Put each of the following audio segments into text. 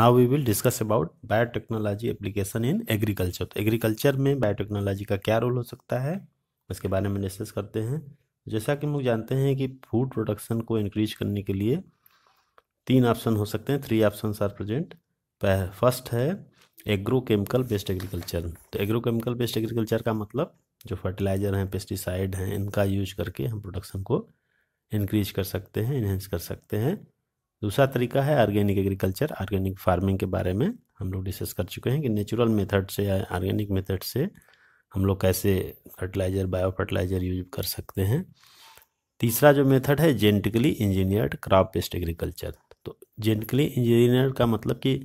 now we will discuss about biotechnology application in agriculture तो agriculture में biotechnology का क्या रोल हो सकता है इसके बारे में डिस्कस करते हैं जैसा कि हम लोग जानते हैं कि फूड प्रोडक्शन को इंक्रीज करने के लिए तीन ऑप्शन हो सकते हैं three option are present first है एग्रोकेमिकल बेस्ड एग्रीकल्चर तो एग्रोकेमिकल बेस्ड एग्रीकल्चर का मतलब जो फर्टिलाइज़र हैं पेस्टिसाइड हैं इनका यूज करके हम प्रोडक्शन को इनक्रीज कर सकते हैं इन्हेंस कर सकते हैं दूसरा तरीका है ऑर्गेनिक एग्रीकल्चर ऑर्गेनिक फार्मिंग के बारे में हम लोग डिस्कस कर चुके हैं कि नेचुरल मेथड से या ऑर्गेनिक मेथड से हम लोग कैसे फर्टिलाइज़र बायो फर्टिलाइज़र यूज कर सकते हैं तीसरा जो मेथड है genetically engineered crop based agriculture तो जेनेटिकली इंजीनियर्ड का मतलब कि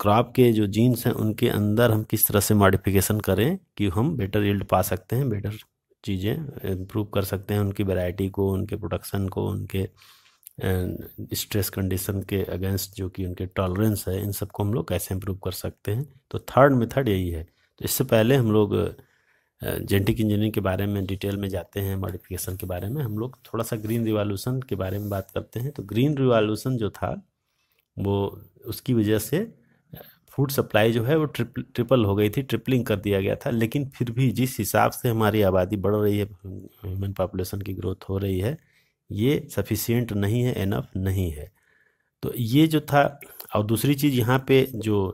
क्रॉप के जो जीन्स हैं उनके अंदर हम किस तरह से मॉडिफिकेशन करें कि हम बेटर यील्ड पा सकते हैं बेटर चीज़ें इम्प्रूव कर सकते हैं उनकी वैरायटी को उनके प्रोडक्शन को उनके एंड स्ट्रेस कंडीशन के अगेंस्ट जो कि उनके टॉलरेंस है इन सबको हम लोग कैसे इम्प्रूव कर सकते हैं तो थर्ड मेथड यही है तो इससे पहले हम लोग जेनेटिक इंजीनियरिंग के बारे में डिटेल में जाते हैं मॉडिफिकेशन के बारे में हम लोग थोड़ा सा ग्रीन रिवॉल्यूशन के बारे में बात करते हैं तो ग्रीन रिवॉल्यूशन जो था वो उसकी वजह से फूड सप्लाई जो है वो ट्रिप ट्रिपल हो गई थी ट्रिपलिंग कर दिया गया था लेकिन फिर भी जिस हिसाब से हमारी आबादी बढ़ रही है ह्यूमन पॉपुलेशन की ग्रोथ हो रही है ये सफिशियंट नहीं है एनफ नहीं है तो ये जो था और दूसरी चीज़ यहाँ पे जो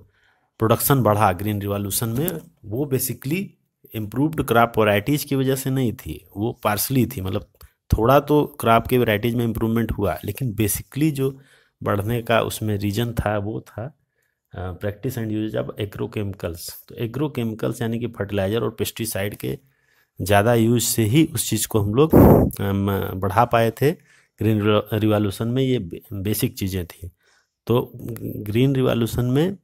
प्रोडक्शन बढ़ा ग्रीन रिवॉल्यूशन में वो बेसिकली इम्प्रूव्ड क्रॉप वराइटीज़ की वजह से नहीं थी वो पार्सली थी मतलब थोड़ा तो क्राप के वराइटीज़ में इम्प्रूवमेंट हुआ लेकिन बेसिकली जो बढ़ने का उसमें रीजन था वो था practice and usages of agrochemicals तो एग्रोकेमिकल्स यानी कि फर्टिलाइज़र और पेस्टिसाइड के ज़्यादा यूज से ही उस चीज़ को हम लोग बढ़ा पाए थे ग्रीन रिवॉल्यूशन में ये बेसिक चीज़ें थी तो ग्रीन रिवॉल्यूशन में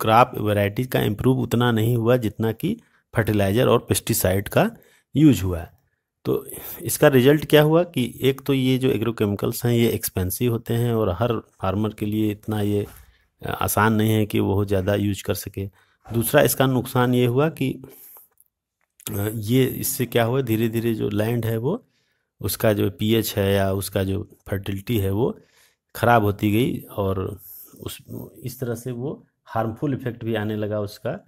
क्रॉप वैरायटी का इम्प्रूव उतना नहीं हुआ जितना कि फर्टिलाइज़र और पेस्टिसाइड का यूज हुआ है तो इसका रिजल्ट क्या हुआ कि एक तो ये जो एग्रोकेमिकल्स हैं ये एक्सपेंसिव होते हैं और हर फार्मर के लिए इतना ये आसान नहीं है कि वो ज़्यादा यूज कर सके दूसरा इसका नुकसान ये हुआ कि ये इससे क्या हुआ धीरे धीरे जो लैंड है वो उसका जो पीएच है या उसका जो फर्टिलिटी है वो ख़राब होती गई और उस इस तरह से वो हार्मफुल इफेक्ट भी आने लगा उसका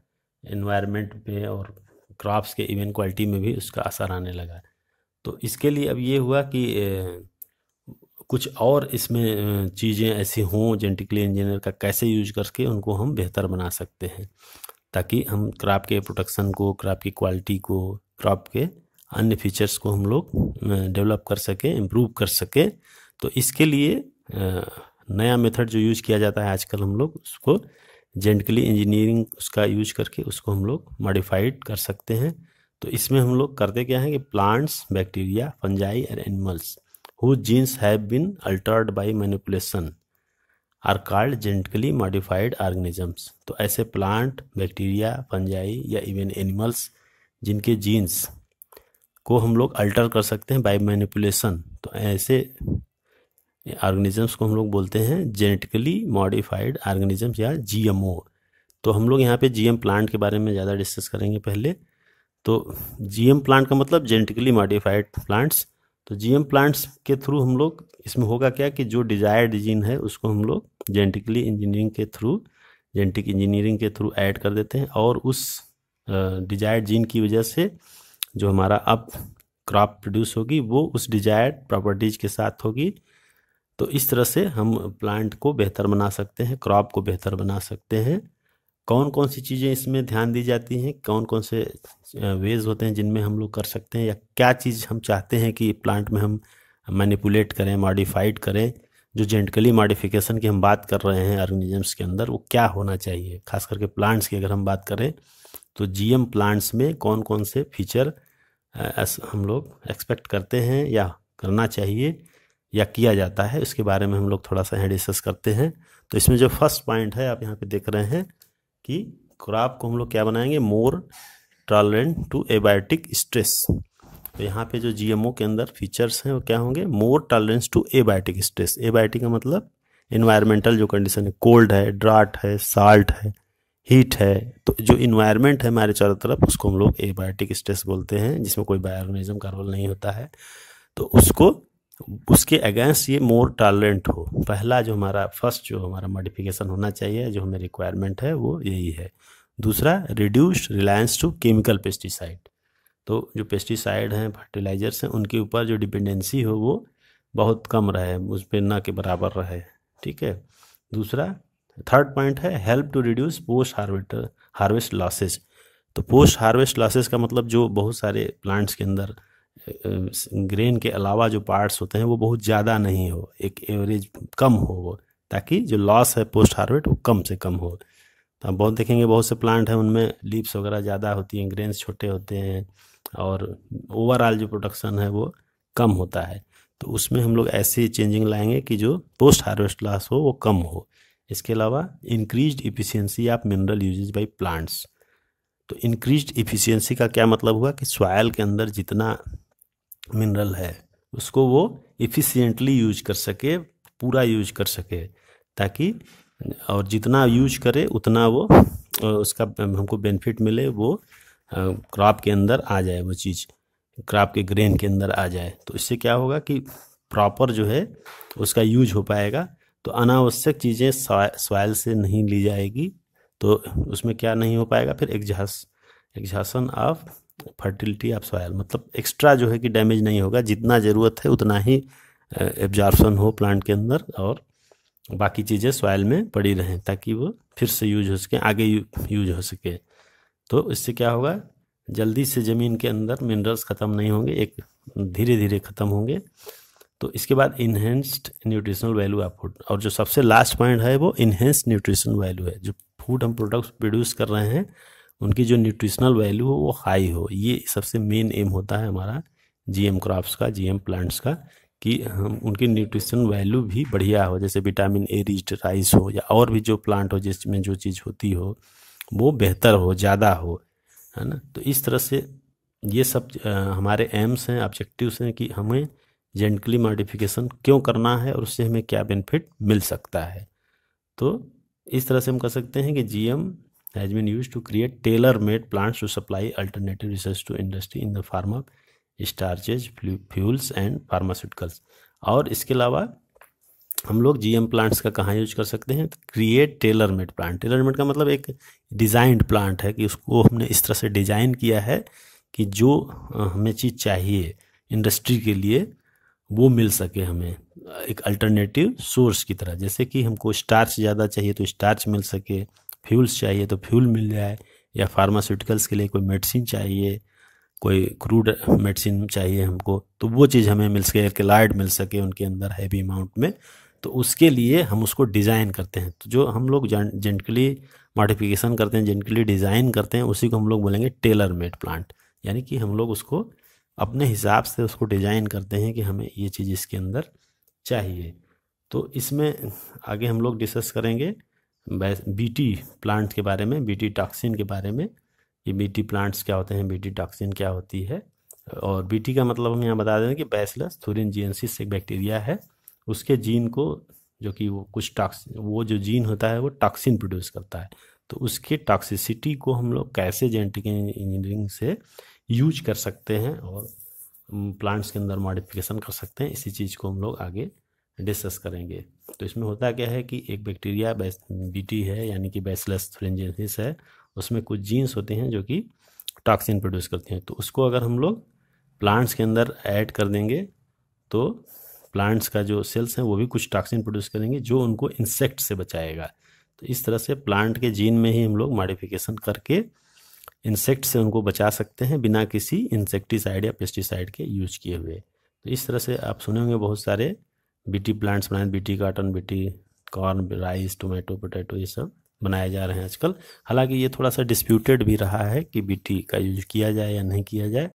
इन्वायरमेंट पे और क्रॉप्स के इवन क्वालिटी में भी उसका असर आने लगा तो इसके लिए अब ये हुआ कि कुछ और इसमें चीज़ें ऐसी हों जेनेटिकली इंजीनियर का कैसे यूज करके उनको हम बेहतर बना सकते हैं ताकि हम क्रॉप के प्रोटेक्शन को क्रॉप की क्वालिटी को क्रॉप के अन्य फीचर्स को हम लोग डेवलप कर सकें इम्प्रूव कर सकें तो इसके लिए नया मेथड जो यूज़ किया जाता है आजकल हम लोग उसको जेंटिकली इंजीनियरिंग उसका यूज करके उसको हम लोग मॉडिफाइड कर सकते हैं तो इसमें हम लोग करते क्या हैं कि प्लांट्स बैक्टीरिया फंजाई और animals who genes have been altered by manipulation are called genetically modified organisms तो ऐसे प्लांट बैक्टीरिया फंजाई या इवन एनिमल्स जिनके जीन्स को हम लोग अल्टर कर सकते हैं बाई मैनिपुलेशन तो ऐसे ऑर्गेनिजम्स को हम लोग बोलते हैं जेनेटिकली मॉडिफाइड ऑर्गेनिजम्स या ओ तो हम लोग यहाँ पे एम प्लांट के बारे में ज़्यादा डिस्कस करेंगे पहले तो एम प्लांट का मतलब जेनेटिकली मॉडिफाइड प्लांट्स तो एम प्लांट्स के थ्रू हम लोग इसमें होगा क्या कि जो डिजायर्ड जीन है उसको हम लोग जेनेटिकली इंजीनियरिंग के थ्रू जेनेटिक इंजीनियरिंग के थ्रू ऐड कर देते हैं और उस डिजायर्ड जीन की वजह से जो हमारा अब क्रॉप प्रोड्यूस होगी वो उस डिजायर्ड प्रॉपर्टीज़ के साथ होगी तो इस तरह से हम प्लांट को बेहतर बना सकते हैं क्रॉप को बेहतर बना सकते हैं कौन कौन सी चीज़ें इसमें ध्यान दी जाती हैं कौन कौन से वेज होते हैं जिनमें हम लोग कर सकते हैं या क्या चीज़ हम चाहते हैं कि प्लांट में हम मैनिपुलेट करें मॉडिफाइड करें जो जेंटिकली मॉडिफिकेशन की हम बात कर रहे हैं ऑर्गेनिजम्स के अंदर वो क्या होना चाहिए खास करके प्लांट्स की अगर हम बात करें तो जीएम प्लांट्स में कौन कौन से फीचर हम लोग एक्सपेक्ट करते हैं या करना चाहिए या किया जाता है इसके बारे में हम लोग थोड़ा सा यहाँ डिस्कस करते हैं तो इसमें जो फर्स्ट पॉइंट है आप यहाँ पे देख रहे हैं कि क्रॉप को हम लोग क्या बनाएंगे more tolerant to abiotic stress तो यहाँ पे जो जीएमओ के अंदर फीचर्स हैं वो क्या होंगे more tolerance to abiotic stress abiotic का मतलब इन्वायरमेंटल जो कंडीशन है कोल्ड है ड्राट है साल्ट है हीट है तो जो इन्वायरमेंट है हमारे चारों तरफ उसको हम लोग एबायोटिक स्ट्रेस बोलते हैं जिसमें कोई बायोर्गेनिज्म का रोल नहीं होता है तो उसको उसके अगेंस्ट ये मोर टॉलरेंट हो पहला जो हमारा फर्स्ट जो हमारा मॉडिफिकेशन होना चाहिए जो हमें रिक्वायरमेंट है वो यही है दूसरा reduced reliance to chemical pesticide तो जो पेस्टिसाइड हैं फर्टिलाइजर्स हैं उनके ऊपर जो डिपेंडेंसी हो वो बहुत कम रहे उस पर ना के बराबर रहे ठीक है दूसरा थर्ड पॉइंट है help to reduce post harvest harvest losses तो पोस्ट हार्वेस्ट लॉसेज का मतलब जो बहुत सारे प्लांट्स के अंदर ग्रेन के अलावा जो पार्ट्स होते हैं वो बहुत ज़्यादा नहीं हो एक एवरेज कम हो वो ताकि जो लॉस है पोस्ट हार्वेस्ट वो कम से कम हो तो आप बहुत देखेंगे बहुत से प्लांट हैं उनमें लीव्स वगैरह ज़्यादा होती हैं ग्रेन्स छोटे होते हैं और ओवरऑल जो प्रोडक्शन है वो कम होता है तो उसमें हम लोग ऐसे चेंजिंग लाएंगे कि जो पोस्ट हार्वेस्ट लॉस हो वो कम हो इसके अलावा increase efficiency of mineral usages by plants तो इंक्रीज इफिशियंसी का क्या मतलब हुआ कि सॉयल के अंदर जितना मिनरल है उसको वो इफ़िशियंटली यूज कर सके पूरा यूज कर सके ताकि और जितना यूज करे उतना वो उसका हमको बेनिफिट मिले वो क्रॉप के अंदर आ जाए वो चीज़ क्रॉप के ग्रेन के अंदर आ जाए तो इससे क्या होगा कि प्रॉपर जो है उसका यूज हो पाएगा तो अनावश्यक चीज़ें सॉयल से नहीं ली जाएगी तो उसमें क्या नहीं हो पाएगा फिर एग्जास exhaustion of fertility of soil मतलब एक्स्ट्रा जो है कि डैमेज नहीं होगा जितना ज़रूरत है उतना ही एब्जॉर्बसन हो प्लांट के अंदर और बाकी चीज़ें सॉयल में पड़ी रहें ताकि वो फिर से यूज हो सके आगे यू, यूज हो सके तो इससे क्या होगा जल्दी से ज़मीन के अंदर मिनरल्स ख़त्म नहीं होंगे एक धीरे धीरे ख़त्म होंगे तो इसके बाद enhanced nutritional value of food और जो सबसे लास्ट पॉइंट है वो इन्हेंस्ड न्यूट्रिशन वैल्यू है जो फूड हम प्रोडक्ट्स प्रोड्यूस कर रहे हैं उनकी जो न्यूट्रिशनल वैल्यू हो वो हाई हो ये सबसे मेन एम होता है हमारा जीएम क्रॉप्स का जीएम प्लांट्स का कि हम उनकी न्यूट्रिशन वैल्यू भी बढ़िया हो जैसे विटामिन ए रिच्ड राइस हो या और भी जो प्लांट हो जिसमें जो चीज़ होती हो वो बेहतर हो ज़्यादा हो है ना तो इस तरह से ये सब हमारे एम्स हैं ऑब्जेक्टिव्स हैं कि हमें जेंटली मॉडिफिकेशन क्यों करना है और उससे हमें क्या बेनिफिट मिल सकता है तो इस तरह से हम कह सकते हैं कि G M has been use to create tailor made plants to supply alternative research to industry in the form of starches fuels and pharmaceuticals और इसके अलावा हम लोग जीएम प्लांट्स का कहाँ यूज कर सकते हैं create tailor made plant tailor made का मतलब एक डिजाइंड प्लांट है कि उसको हमने इस तरह से डिजाइन किया है कि जो हमें चीज़ चाहिए इंडस्ट्री के लिए वो मिल सके हमें एक अल्टरनेटिव सोर्स की तरह जैसे कि हमको स्टार्च ज़्यादा चाहिए तो स्टार्च मिल सके फ्यूल्स चाहिए तो फ्यूल मिल जाए या फार्मास्यूटिकल्स के लिए कोई मेडिसिन चाहिए कोई क्रूड मेडिसिन चाहिए हमको तो वो चीज़ हमें मिल सके एल्केलाइड मिल सके उनके अंदर हैवी अमाउंट में तो उसके लिए हम उसको डिज़ाइन करते हैं तो जो हम लोग जेंटिकली मॉडिफिकेशन करते हैं जेंटिकली डिज़ाइन करते हैं उसी को हम लोग बोलेंगे टेलर मेड प्लांट यानी कि हम लोग उसको अपने हिसाब से उसको डिज़ाइन करते हैं कि हमें ये चीज़ इसके अंदर चाहिए तो इसमें आगे हम लोग डिस्कस करेंगे बीटी प्लांट के बारे में बीटी टॉक्सिन के बारे में ये बीटी प्लांट्स क्या होते हैं बीटी टॉक्सिन क्या होती है और बीटी का मतलब हम यहाँ बता दें कि बैसलस थुरिन जीएनसिस एक बैक्टीरिया है उसके जीन को जो कि वो कुछ टॉक्स वो जो जीन होता है वो टॉक्सिन प्रोड्यूस करता है तो उसके टॉक्सिसिटी को हम लोग कैसे जेनेटिक इंजीनियरिंग से यूज कर सकते हैं और प्लांट्स के अंदर मॉडिफिकेशन कर सकते हैं इसी चीज़ को हम लोग आगे डिस्कस करेंगे तो इसमें होता क्या है कि एक बैक्टीरिया बैस बीटी है यानी कि बैसलस थ्रेंजेंसिस है उसमें कुछ जीन्स होते हैं जो कि टॉक्सिन प्रोड्यूस करते हैं तो उसको अगर हम लोग प्लांट्स के अंदर ऐड कर देंगे तो प्लांट्स का जो सेल्स हैं वो भी कुछ टॉक्सिन प्रोड्यूस करेंगे जो उनको इंसेक्ट से बचाएगा तो इस तरह से प्लांट के जीन में ही हम लोग मॉडिफिकेशन करके इंसेक्ट से उनको बचा सकते हैं बिना किसी इंसेक्टिसाइड या पेस्टिसाइड के यूज किए हुए तो इस तरह से आप सुने होंगे बहुत सारे बीटी प्लांट्स बनाए BT cotton BT corn rice tomato potato ये सब बनाए जा रहे हैं आजकल हालांकि ये थोड़ा सा डिस्प्यूटेड भी रहा है कि बीटी e का यूज किया जाए या नहीं किया जाए